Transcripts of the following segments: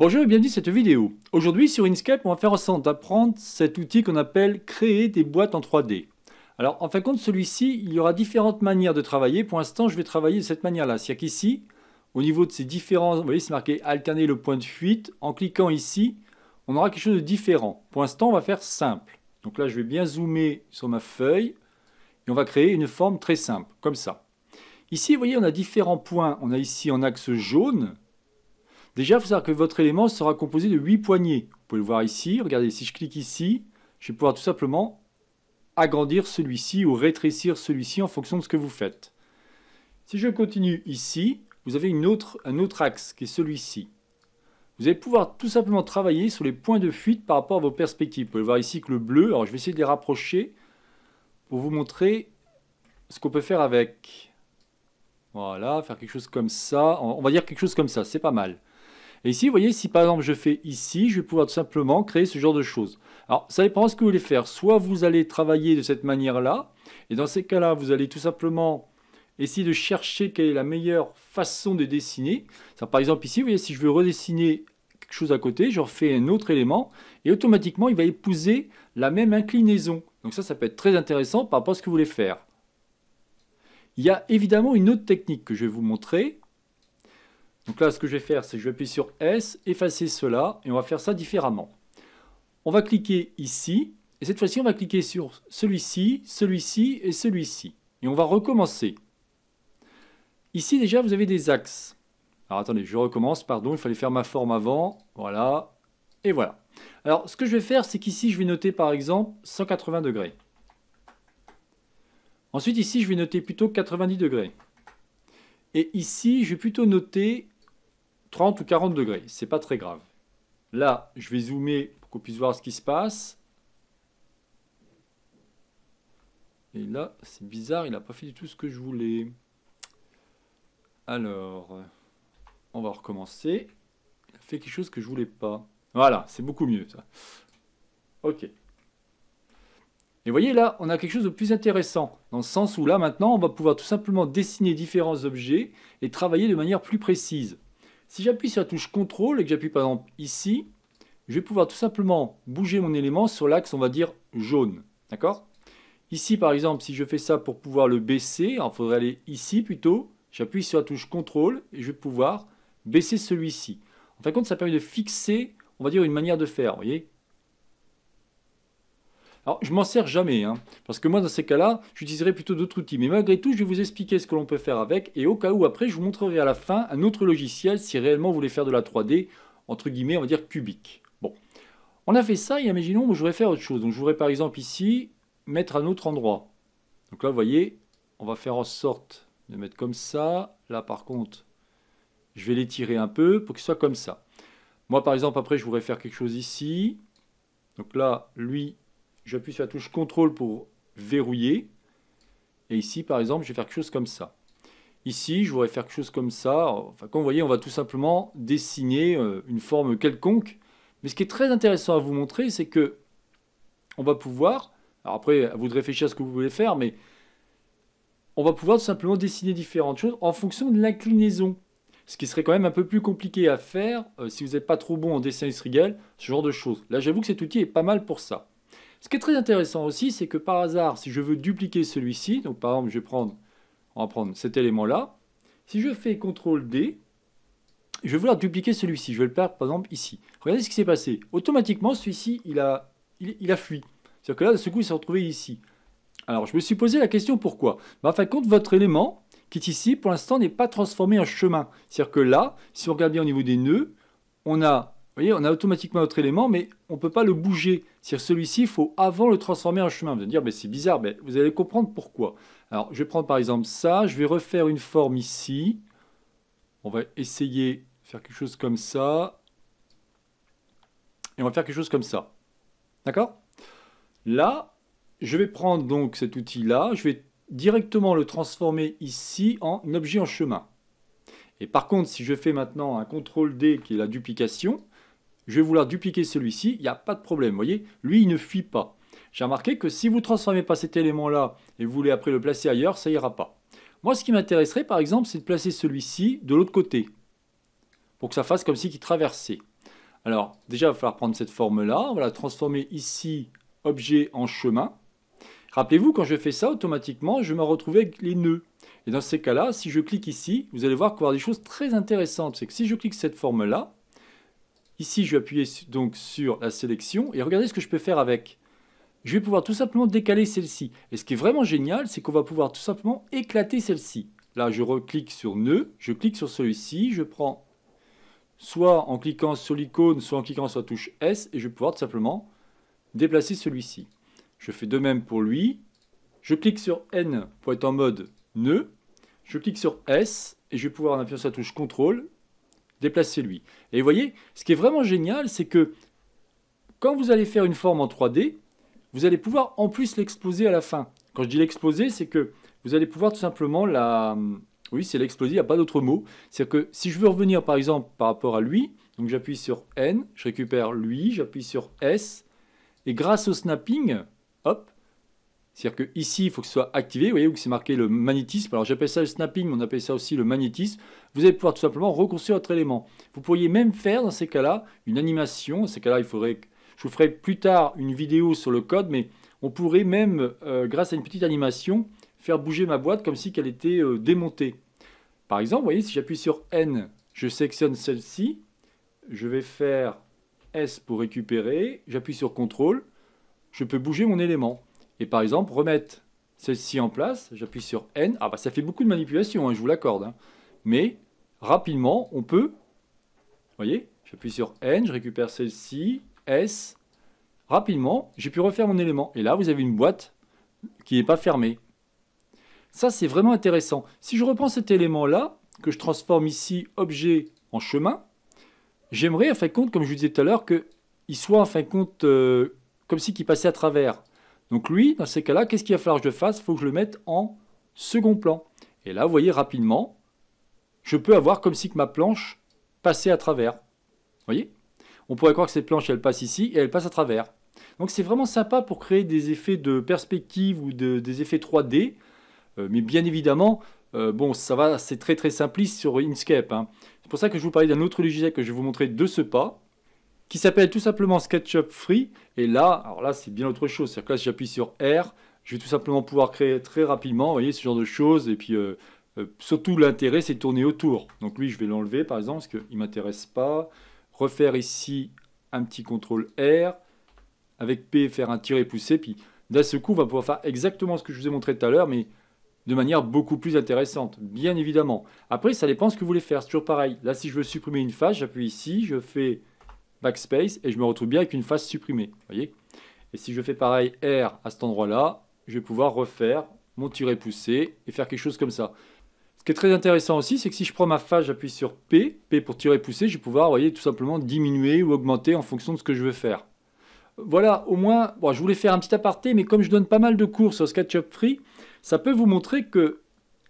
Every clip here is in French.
Bonjour et bienvenue dans cette vidéo. Aujourd'hui sur Inkscape, on va faire ensemble d'apprendre cet outil qu'on appelle créer des boîtes en 3D. Alors en fin de compte, celui-ci, il y aura différentes manières de travailler. Pour l'instant, je vais travailler de cette manière-là. C'est-à-dire qu'ici, au niveau de ces différents, vous voyez, c'est marqué alterner le point de fuite. En cliquant ici, on aura quelque chose de différent. Pour l'instant, on va faire simple. Donc là, je vais bien zoomer sur ma feuille et on va créer une forme très simple, comme ça. Ici, vous voyez, on a différents points. On a ici en axe jaune, Déjà, il faut savoir que votre élément sera composé de 8 poignées. Vous pouvez le voir ici. Regardez, si je clique ici, je vais pouvoir tout simplement agrandir celui-ci ou rétrécir celui-ci en fonction de ce que vous faites. Si je continue ici, vous avez un autre axe qui est celui-ci. Vous allez pouvoir tout simplement travailler sur les points de fuite par rapport à vos perspectives. Vous pouvez voir ici que le bleu, alors je vais essayer de les rapprocher pour vous montrer ce qu'on peut faire avec. Voilà, faire quelque chose comme ça. On va dire quelque chose comme ça, c'est pas mal. Et ici, vous voyez, si par exemple je fais ici, je vais pouvoir tout simplement créer ce genre de choses. Alors, ça dépend de ce que vous voulez faire. Soit vous allez travailler de cette manière-là, et dans ces cas-là, vous allez tout simplement essayer de chercher quelle est la meilleure façon de dessiner. par exemple, ici, vous voyez, si je veux redessiner quelque chose à côté, je refais un autre élément, et automatiquement, il va épouser la même inclinaison. Donc ça, ça peut être très intéressant par rapport à ce que vous voulez faire. Il y a évidemment une autre technique que je vais vous montrer, donc là, ce que je vais faire, c'est que je vais appuyer sur S, effacer cela, et on va faire ça différemment. On va cliquer ici, et cette fois-ci, on va cliquer sur celui-ci, celui-ci et celui-ci. Et on va recommencer. Ici, déjà, vous avez des axes. Alors attendez, je recommence, pardon, il fallait faire ma forme avant. Voilà, et voilà. Alors, ce que je vais faire, c'est qu'ici, je vais noter par exemple 180 degrés. Ensuite, ici, je vais noter plutôt 90 degrés. Et ici, je vais plutôt noter 30 ou 40 degrés, c'est pas très grave. Là, je vais zoomer pour qu'on puisse voir ce qui se passe. Et là, c'est bizarre, il n'a pas fait du tout ce que je voulais. Alors, on va recommencer. Il a fait quelque chose que je ne voulais pas. Voilà, c'est beaucoup mieux ça. Ok. Et voyez là, on a quelque chose de plus intéressant, dans le sens où là maintenant, on va pouvoir tout simplement dessiner différents objets et travailler de manière plus précise. Si j'appuie sur la touche CTRL et que j'appuie par exemple ici, je vais pouvoir tout simplement bouger mon élément sur l'axe, on va dire, jaune. D'accord Ici, par exemple, si je fais ça pour pouvoir le baisser, il faudrait aller ici plutôt. J'appuie sur la touche CTRL et je vais pouvoir baisser celui-ci. En fin de compte, ça permet de fixer, on va dire, une manière de faire. Vous voyez alors, je m'en sers jamais, hein, parce que moi, dans ces cas-là, j'utiliserai plutôt d'autres outils. Mais malgré tout, je vais vous expliquer ce que l'on peut faire avec, et au cas où, après, je vous montrerai à la fin un autre logiciel si réellement vous voulez faire de la 3D, entre guillemets, on va dire cubique. Bon, on a fait ça, et imaginons que je voudrais faire autre chose. Donc, je voudrais, par exemple, ici, mettre un autre endroit. Donc là, vous voyez, on va faire en sorte de mettre comme ça. Là, par contre, je vais l'étirer un peu pour qu'il soit comme ça. Moi, par exemple, après, je voudrais faire quelque chose ici. Donc là, lui, J'appuie sur la touche contrôle pour verrouiller. Et ici, par exemple, je vais faire quelque chose comme ça. Ici, je voudrais faire quelque chose comme ça. Enfin, comme vous voyez, on va tout simplement dessiner euh, une forme quelconque. Mais ce qui est très intéressant à vous montrer, c'est que on va pouvoir, alors après, à vous de réfléchir à ce que vous voulez faire, mais on va pouvoir tout simplement dessiner différentes choses en fonction de l'inclinaison. Ce qui serait quand même un peu plus compliqué à faire euh, si vous n'êtes pas trop bon en dessin industriel, ce genre de choses. Là, j'avoue que cet outil est pas mal pour ça. Ce qui est très intéressant aussi, c'est que par hasard, si je veux dupliquer celui-ci, donc par exemple, je vais prendre, on va prendre cet élément-là, si je fais CTRL D, je vais vouloir dupliquer celui-ci. Je vais le perdre par exemple, ici. Regardez ce qui s'est passé. Automatiquement, celui-ci, il a, il, a fui. C'est-à-dire que là, de ce coup, il s'est retrouvé ici. Alors, je me suis posé la question pourquoi bah, En fin de compte, votre élément qui est ici, pour l'instant, n'est pas transformé en chemin. C'est-à-dire que là, si on regarde bien au niveau des nœuds, on a voyez, on a automatiquement notre élément, mais on ne peut pas le bouger. C'est-à-dire celui-ci, il faut avant le transformer en chemin. Vous allez dire, mais c'est bizarre, mais vous allez comprendre pourquoi. Alors, je vais prendre par exemple ça, je vais refaire une forme ici. On va essayer de faire quelque chose comme ça. Et on va faire quelque chose comme ça. D'accord Là, je vais prendre donc cet outil-là, je vais directement le transformer ici en objet en chemin. Et par contre, si je fais maintenant un CTRL D qui est la duplication, je vais vouloir dupliquer celui-ci, il n'y a pas de problème. Vous voyez, lui, il ne fuit pas. J'ai remarqué que si vous ne transformez pas cet élément-là et vous voulez après le placer ailleurs, ça n'ira pas. Moi, ce qui m'intéresserait, par exemple, c'est de placer celui-ci de l'autre côté pour que ça fasse comme si il traversait. Alors, déjà, il va falloir prendre cette forme-là. On va la transformer ici, objet en chemin. Rappelez-vous, quand je fais ça, automatiquement, je me retrouver avec les nœuds. Et dans ces cas-là, si je clique ici, vous allez voir qu'on y avoir des choses très intéressantes. C'est que si je clique cette forme-là, Ici, je vais appuyer donc sur la sélection et regardez ce que je peux faire avec. Je vais pouvoir tout simplement décaler celle-ci. Et ce qui est vraiment génial, c'est qu'on va pouvoir tout simplement éclater celle-ci. Là, je reclique sur nœud, je clique sur celui-ci, je prends soit en cliquant sur l'icône, soit en cliquant sur la touche S, et je vais pouvoir tout simplement déplacer celui-ci. Je fais de même pour lui. Je clique sur N pour être en mode nœud. Je clique sur S, et je vais pouvoir en appuyant sur la touche CTRL, déplacez-lui. Et vous voyez, ce qui est vraiment génial, c'est que quand vous allez faire une forme en 3D, vous allez pouvoir en plus l'exposer à la fin. Quand je dis l'exposer, c'est que vous allez pouvoir tout simplement la... Oui, c'est l'exploser, il n'y a pas d'autre mot. C'est-à-dire que si je veux revenir par exemple par rapport à lui, donc j'appuie sur N, je récupère lui, j'appuie sur S, et grâce au snapping, hop, c'est-à-dire que ici, il faut que ce soit activé. Vous voyez où c'est marqué le magnétisme. Alors j'appelle ça le snapping, mais on appelle ça aussi le magnétisme. Vous allez pouvoir tout simplement reconstruire votre élément. Vous pourriez même faire dans ces cas-là une animation. Dans ces cas-là, il faudrait. Je vous ferai plus tard une vidéo sur le code, mais on pourrait même, euh, grâce à une petite animation, faire bouger ma boîte comme si elle était euh, démontée. Par exemple, vous voyez, si j'appuie sur N, je sélectionne celle-ci. Je vais faire S pour récupérer. J'appuie sur CTRL. Je peux bouger mon élément et par exemple remettre celle-ci en place, j'appuie sur N, ah bah ça fait beaucoup de manipulations, hein, je vous l'accorde, hein. mais rapidement on peut, voyez, j'appuie sur N, je récupère celle-ci, S, rapidement j'ai pu refaire mon élément, et là vous avez une boîte qui n'est pas fermée. Ça c'est vraiment intéressant. Si je reprends cet élément-là, que je transforme ici objet en chemin, j'aimerais en fin de compte, comme je vous disais tout à l'heure, qu'il soit en fin de compte euh, comme si qui passait à travers. Donc lui, dans ces cas-là, qu'est-ce qu'il a falloir que je fasse Il faut que je le mette en second plan. Et là, vous voyez rapidement, je peux avoir comme si que ma planche passait à travers. Vous voyez On pourrait croire que cette planche, elle passe ici et elle passe à travers. Donc c'est vraiment sympa pour créer des effets de perspective ou des effets 3D. Euh, mais bien évidemment, euh, bon, ça va, c'est très très simpliste sur Inkscape. Hein. C'est pour ça que je vous parlais d'un autre logiciel que je vais vous montrer de ce pas qui s'appelle tout simplement SketchUp Free. Et là, alors là, c'est bien autre chose. C'est-à-dire que là, si j'appuie sur R, je vais tout simplement pouvoir créer très rapidement, voyez, ce genre de choses. Et puis, euh, euh, surtout, l'intérêt, c'est de tourner autour. Donc lui, je vais l'enlever, par exemple, parce qu'il ne m'intéresse pas. Refaire ici un petit contrôle R. Avec P, faire un tirer poussé. Puis, d'un seul coup, on va pouvoir faire exactement ce que je vous ai montré tout à l'heure, mais de manière beaucoup plus intéressante, bien évidemment. Après, ça dépend ce que vous voulez faire. C'est toujours pareil. Là, si je veux supprimer une face, j'appuie ici, je fais backspace, et je me retrouve bien avec une face supprimée. voyez Et si je fais pareil R à cet endroit-là, je vais pouvoir refaire mon et poussé et faire quelque chose comme ça. Ce qui est très intéressant aussi, c'est que si je prends ma face, j'appuie sur P, P pour tirer poussé, je vais pouvoir, voyez, tout simplement diminuer ou augmenter en fonction de ce que je veux faire. Voilà, au moins, bon, je voulais faire un petit aparté, mais comme je donne pas mal de cours sur SketchUp Free, ça peut vous montrer que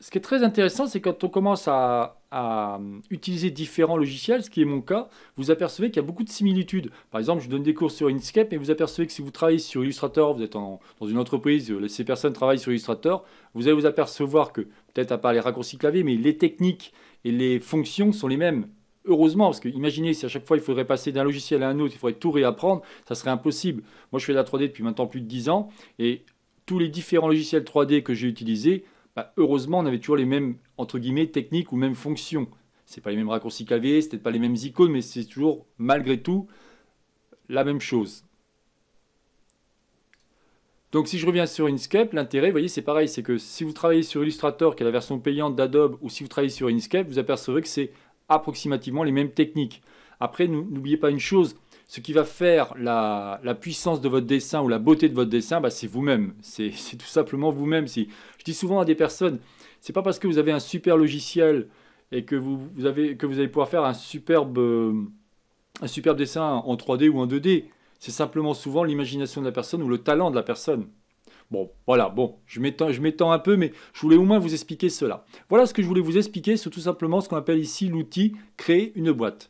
ce qui est très intéressant, c'est quand on commence à à euh, utiliser différents logiciels, ce qui est mon cas, vous apercevez qu'il y a beaucoup de similitudes. Par exemple, je donne des cours sur Inkscape et vous apercevez que si vous travaillez sur Illustrator, vous êtes dans une entreprise, euh, ces personnes travaillent sur Illustrator, vous allez vous apercevoir que, peut-être à part les raccourcis clavier, mais les techniques et les fonctions sont les mêmes. Heureusement, parce que imaginez si à chaque fois il faudrait passer d'un logiciel à un autre, il faudrait tout réapprendre, ça serait impossible. Moi je fais de la 3D depuis maintenant plus de 10 ans et tous les différents logiciels 3D que j'ai utilisés bah, heureusement, on avait toujours les mêmes, entre guillemets, techniques ou mêmes fonctions. Ce C'est pas les mêmes raccourcis clavier, être pas les mêmes icônes, mais c'est toujours, malgré tout, la même chose. Donc si je reviens sur Inkscape, l'intérêt, vous voyez, c'est pareil, c'est que si vous travaillez sur Illustrator, qui est la version payante d'Adobe, ou si vous travaillez sur Inkscape, vous apercevrez que c'est approximativement les mêmes techniques. Après, n'oubliez pas une chose, ce qui va faire la, puissance de votre dessin ou la beauté de votre dessin, bah, c'est vous-même. C'est tout simplement vous-même. Si, je dis souvent à des personnes, c'est pas parce que vous avez un super logiciel et que vous, avez, que vous allez pouvoir faire un superbe, euh, un superbe dessin en 3D ou en 2D. C'est simplement souvent l'imagination de la personne ou le talent de la personne. Bon, voilà, bon, je m'étends un peu, mais je voulais au moins vous expliquer cela. Voilà ce que je voulais vous expliquer, c'est tout simplement ce qu'on appelle ici l'outil créer une boîte.